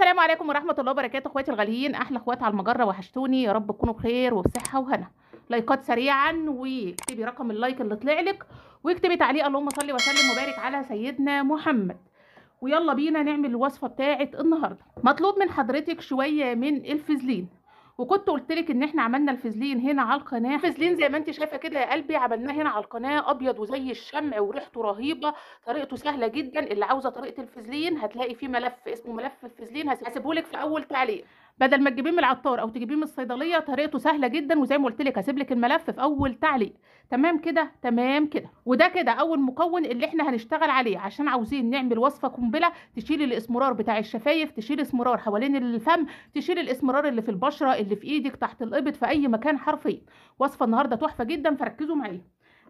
السلام عليكم ورحمه الله وبركاته اخواتي الغاليين احلى اخوات على المجره وحشتوني يا رب تكونوا بخير وبصحه وهنا لايكات سريعا واكتبي رقم اللايك اللي طلع لك واكتبي تعليق اللهم صل وسلم وبارك على سيدنا محمد ويلا بينا نعمل الوصفه بتاعه النهارده مطلوب من حضرتك شويه من الفازلين وكنت قلت لك ان احنا عملنا الفازلين هنا على القناه فازلين زي ما انت شايفه كده يا قلبي عملناه هنا على القناه ابيض وزي الشمع وريحته رهيبه طريقته سهله جدا اللي عاوزه طريقه الفازلين هتلاقي فيه ملف اسمه ملف الفازلين هسيبه لك في اول تعليق بدل ما تجيبيه من العطار او تجيبيه من الصيدليه طريقته سهله جدا وزي ما قلت لك هسيب لك الملف في اول تعليق تمام كده تمام كده وده كده اول مكون اللي احنا هنشتغل عليه عشان عاوزين نعمل وصفه قنبله تشيل الاسمرار بتاع الشفايف تشيل اسمرار حوالين الفم تشيل الاسمرار اللي في البشره اللي في ايدك تحت الابط في اي مكان حرفيا وصفه النهارده تحفه جدا فركزوا معايا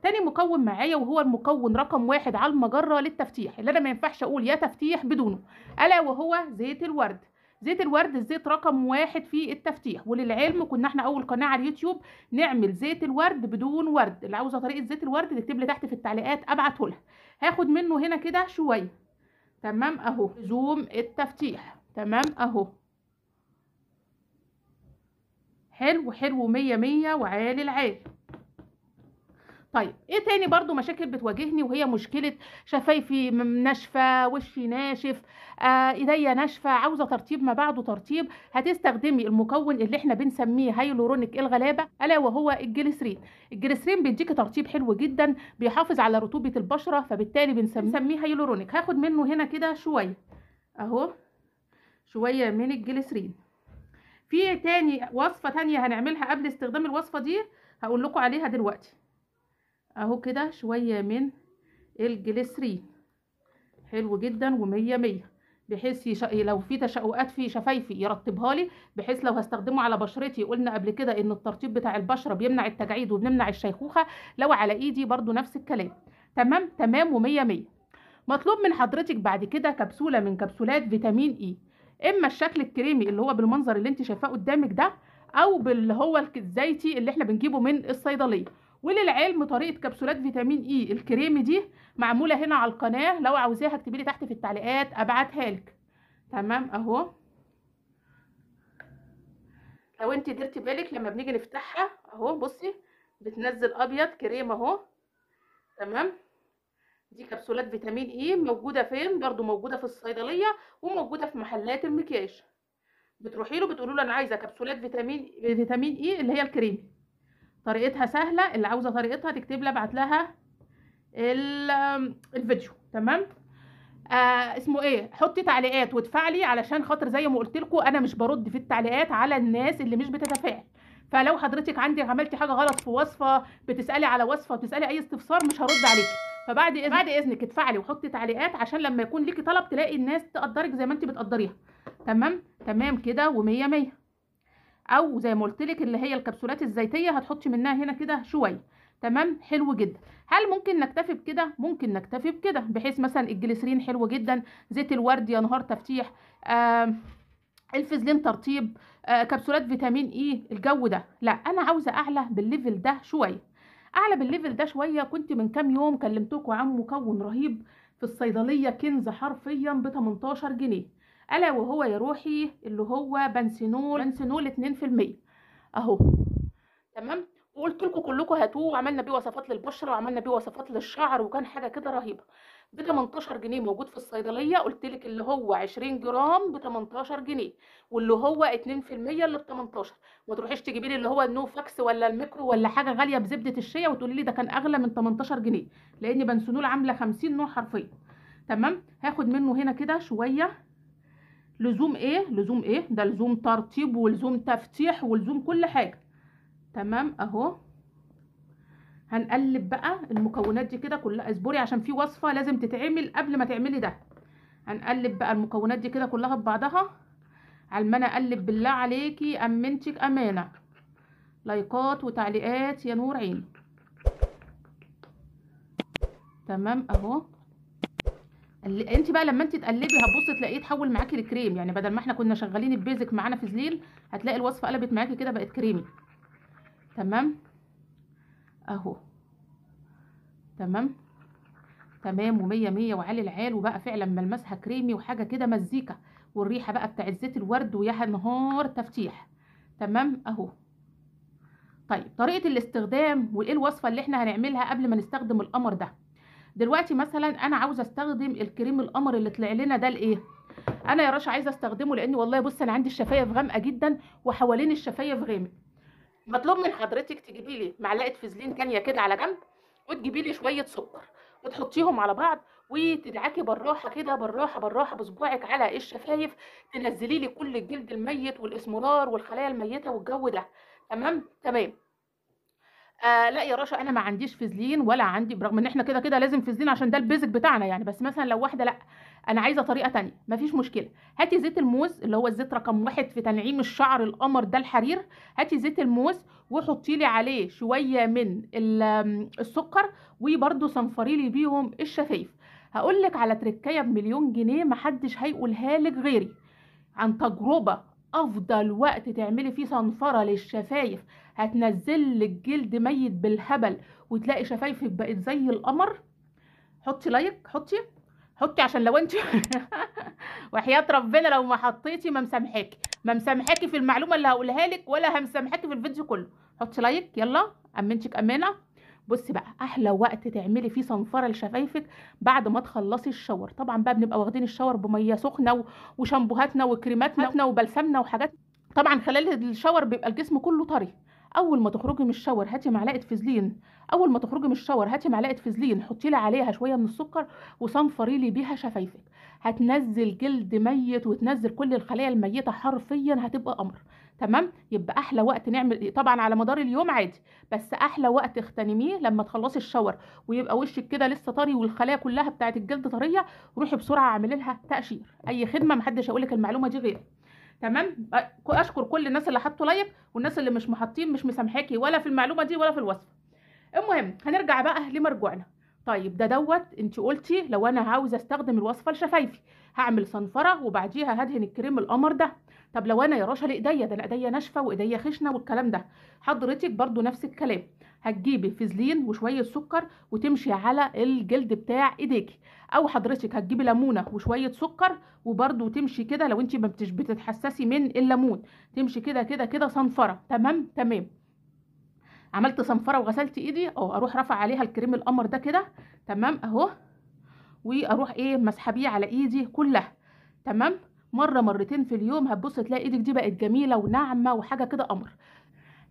تاني مكون معايا وهو المكون رقم واحد على المجرة للتفتيح اللي أنا ما ينفعش أقول يا تفتيح بدونه ألا وهو زيت الورد زيت الورد الزيت رقم واحد في التفتيح وللعلم كنا احنا اول قناه على اليوتيوب نعمل زيت الورد بدون ورد اللي عاوزه طريقه زيت الورد تكتب لي تحت في التعليقات ابعته لها هاخد منه هنا كده شويه تمام اهو زوم التفتيح تمام اهو حلو حلو مية مية وعالي العالي طيب ايه تاني برضو مشاكل بتواجهني وهي مشكلة شفايفي ناشفة وشي ناشف آه ايديا ناشفة عاوزة ترطيب ما بعده ترطيب هتستخدمي المكون اللي احنا بنسميه هايلورونيك الغلابة الا وهو الجليسرين الجليسرين بيديكي ترطيب حلو جدا بيحافظ على رطوبة البشرة فبالتالي بنسميه هايلورونيك هاخد منه هنا كده شوية اهو شوية من الجليسرين في تاني وصفة تانية هنعملها قبل استخدام الوصفة دي هقول لكم عليها دلوقتي اهو كده شوية من الجليسرين حلو جدا ومية مية بحيث يش... لو في تشققات في شفايفي يرطبها لي بحيث لو هستخدمه على بشرتي قلنا قبل كده ان الترطيب بتاع البشره بيمنع التجعيد وبنمنع الشيخوخه لو على ايدي برضو نفس الكلام تمام تمام ومية مية مطلوب من حضرتك بعد كده كبسوله من كبسولات فيتامين اي e. اما الشكل الكريمي اللي هو بالمنظر اللي انت شايفاه قدامك ده او باللي هو الزيتي اللي احنا بنجيبه من الصيدليه وللعلم طريقه كبسولات فيتامين اي e، الكريمي دي معموله هنا على القناه لو عاوزاها اكتبي لي تحت في التعليقات ابعتها لك تمام اهو لو انت درتي بالك لما بنيجي نفتحها اهو بصي بتنزل ابيض كريم اهو تمام دي كبسولات فيتامين اي e، موجوده فين برده موجوده في الصيدليه وموجوده في محلات المكياج بتروحي له بتقولوا له انا عايزه كبسولات فيتامين فيتامين اي e اللي هي الكريمي طريقتها سهله اللي عاوزه طريقتها تكتب لها ابعت لها الفيديو تمام آه اسمه ايه حطي تعليقات وتفعلي علشان خاطر زي ما قلت لكم انا مش برد في التعليقات على الناس اللي مش بتتفاعل فلو حضرتك عندي عملتي حاجه غلط في وصفه بتسالي على وصفه بتسالي اي استفسار مش هرد عليكي فبعد إذن بعد اذنك اتفعلي وحطي تعليقات عشان لما يكون ليكي طلب تلاقي الناس تقدرك زي ما انت بتقدريها تمام تمام كده و100 100 او زي ما قلت لك اللي هي الكبسولات الزيتيه هتحطي منها هنا كده شويه تمام حلو جدا هل ممكن نكتفي بكده ممكن نكتفي بكده بحيث مثلا الجليسرين حلو جدا زيت الورد يا نهار تفتيح آه الفزلين ترطيب آه كبسولات فيتامين اي e، الجو ده لا انا عاوزه اعلى بالليفل ده شويه اعلى بالليفل ده شويه كنت من كام يوم كلمتكم عن مكون رهيب في الصيدليه كنز حرفيا ب 18 جنيه ألا وهو يا روحي اللي هو بنسينول بنسينول 2% أهو تمام وقلت لكم كلكم هاتوه وعملنا بيه وصفات للبشره وعملنا بيه وصفات للشعر وكان حاجه كده رهيبه ب 18 جنيه موجود في الصيدليه قلت لك اللي هو 20 جرام ب 18 جنيه واللي هو 2% اللي ب 18 ما تروحيش تجيبي لي اللي هو النو فاكس ولا الميكرو ولا حاجه غاليه بزبده الشيا وتقولي لي ده كان اغلى من 18 جنيه لان بنسنول عامله 50 نوع حرفيا تمام هاخد منه هنا كده شويه لزوم ايه لزوم ايه ده لزوم ترتيب ولزوم تفتيح ولزوم كل حاجه تمام اهو هنقلب بقى المكونات دي كده كلها اصبري عشان في وصفه لازم تتعمل قبل ما تعملي ده هنقلب بقى المكونات دي كده كلها ببعضها على ما انا اقلب بالله عليكي امنتك امانه لايكات وتعليقات يا نور عيني تمام اهو انت بقى لما انت تقلبي هتبصي تلاقيه اتحول معاكي لكريم يعني بدل ما احنا كنا شغالين البيزك معانا في زليل هتلاقي الوصفه قلبت معاكي كده بقت كريمي تمام اهو تمام تمام ومية مية وعلي العال وبقى فعلا ملمسها كريمي وحاجه كده مزيكا والريحه بقى بتاعت زيت الورد ويا نهار تفتيح تمام اهو طيب طريقه الاستخدام وايه الوصفه اللي احنا هنعملها قبل ما نستخدم القمر ده دلوقتي مثلا انا عاوزه استخدم الكريم القمر اللي طلع لنا ده لايه انا يا رشا عايزه استخدمه لان والله بص انا عندي الشفايف غامقه جدا وحوالين الشفايف غامق مطلوب من حضرتك تجيبي لي معلقه فازلين تانية كده على جنب وتجيبي لي شويه سكر وتحطيهم على بعض وتدعكي بالراحه كده بالراحه بالراحه بصبعك على الشفايف تنزلي لي كل الجلد الميت والاسمرار والخلايا الميته والجو ده تمام تمام آه لا يا رشا انا ما عنديش فازلين ولا عندي برغم ان احنا كده كده لازم فازلين عشان ده البيزك بتاعنا يعني بس مثلا لو واحده لا انا عايزه طريقه تانية مفيش مشكله هاتي زيت الموز اللي هو الزيت رقم واحد في تنعيم الشعر القمر ده الحرير هاتي زيت الموز وحطي لي عليه شويه من السكر وبرده صنفري لي بيهم الشفايف هقول لك على تركايه بمليون جنيه محدش هيقولها لك غيري عن تجربه افضل وقت تعملي فيه صنفرة للشفايف هتنزل الجلد ميت بالهبل وتلاقي شفايفك بقت زي القمر حطي لايك حطي حطي عشان لو انت وحياة ربنا لو ما حطيتي ما مسامحاكي ما مسامحاكي في المعلومة اللي هقولها لك ولا همسامحاكي في الفيديو كله حطي لايك يلا امنتك امانه بصي بقى احلى وقت تعملي فيه صنفره لشفايفك بعد ما تخلصي الشاور طبعا بقى بنبقى واخدين الشاور بميه سخنه وشامبوهاتنا وكريماتنا وبلسمنا وحاجات طبعا خلال الشاور بيبقى الجسم كله طري اول ما تخرجي من الشاور هاتي معلقه فازلين اول ما تخرجي من الشاور هاتي معلقه فازلين حطي لي عليها شويه من السكر وصنفري لي بيها شفايفك هتنزل جلد ميت وتنزل كل الخلايا الميته حرفيا هتبقى امر تمام يبقى احلى وقت نعمل إيه؟ طبعا على مدار اليوم عادي بس احلى وقت اغتنميه لما تخلصي الشاور ويبقى وشك كده لسه طري والخلايا كلها بتاعه الجلد طريه روحي بسرعه اعملي لها تقشير اي خدمه محدش هيقول لك المعلومه دي غيري تمام اشكر كل الناس اللي حطوا لايك والناس اللي مش محطين مش مسامحاكي ولا في المعلومه دي ولا في الوصف المهم هنرجع بقى لمرجوعنا طيب ده دوت انت قلتي لو انا عاوزه استخدم الوصفه لشفايفي هعمل صنفره وبعديها هدهن الكريم القمر ده طب لو انا يا رشا لايديا ده انا ايديا ناشفه وايديا خشنه والكلام ده حضرتك برضو نفس الكلام هتجيبي فيزلين وشويه سكر وتمشي على الجلد بتاع ايديكي او حضرتك هتجيبي ليمونه وشويه سكر وبرضو تمشي كده لو انت ما بتتحسسي من الليمون تمشي كده كده كده صنفره تمام تمام عملت صنفره وغسلت ايدي اه اروح رافع عليها الكريم القمر ده كده تمام اهو واروح ايه مسحبيه على ايدي كلها تمام مرة مرتين في اليوم هتبص تلاقي ايدك دي بقت جميلة وناعمة وحاجة كده قمر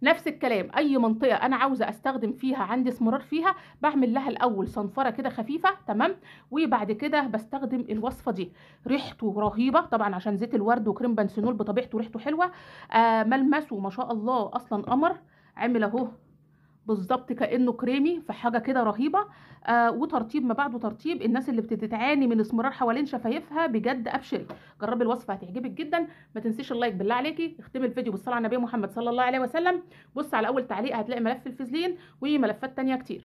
نفس الكلام اي منطقه انا عاوزه استخدم فيها عندي اسمرار فيها بعمل لها الاول صنفره كده خفيفه تمام وبعد كده بستخدم الوصفه دي ريحته رهيبه طبعا عشان زيت الورد وكريم بنسنول بطبيعته ريحته حلوه آه ملمسه ما شاء الله اصلا قمر عمل اهو بالظبط كانه كريمي في حاجه كده رهيبه آه وترطيب ما بعده ترطيب الناس اللي بتتعاني من اسمرار حوالين شفايفها بجد ابشري جربي الوصفه هتعجبك جدا ما تنسيش اللايك بالله عليكي اختمي الفيديو بالصلاه على النبي محمد صلى الله عليه وسلم بص على اول تعليق هتلاقي ملف الفزلين وملفات تانية كتير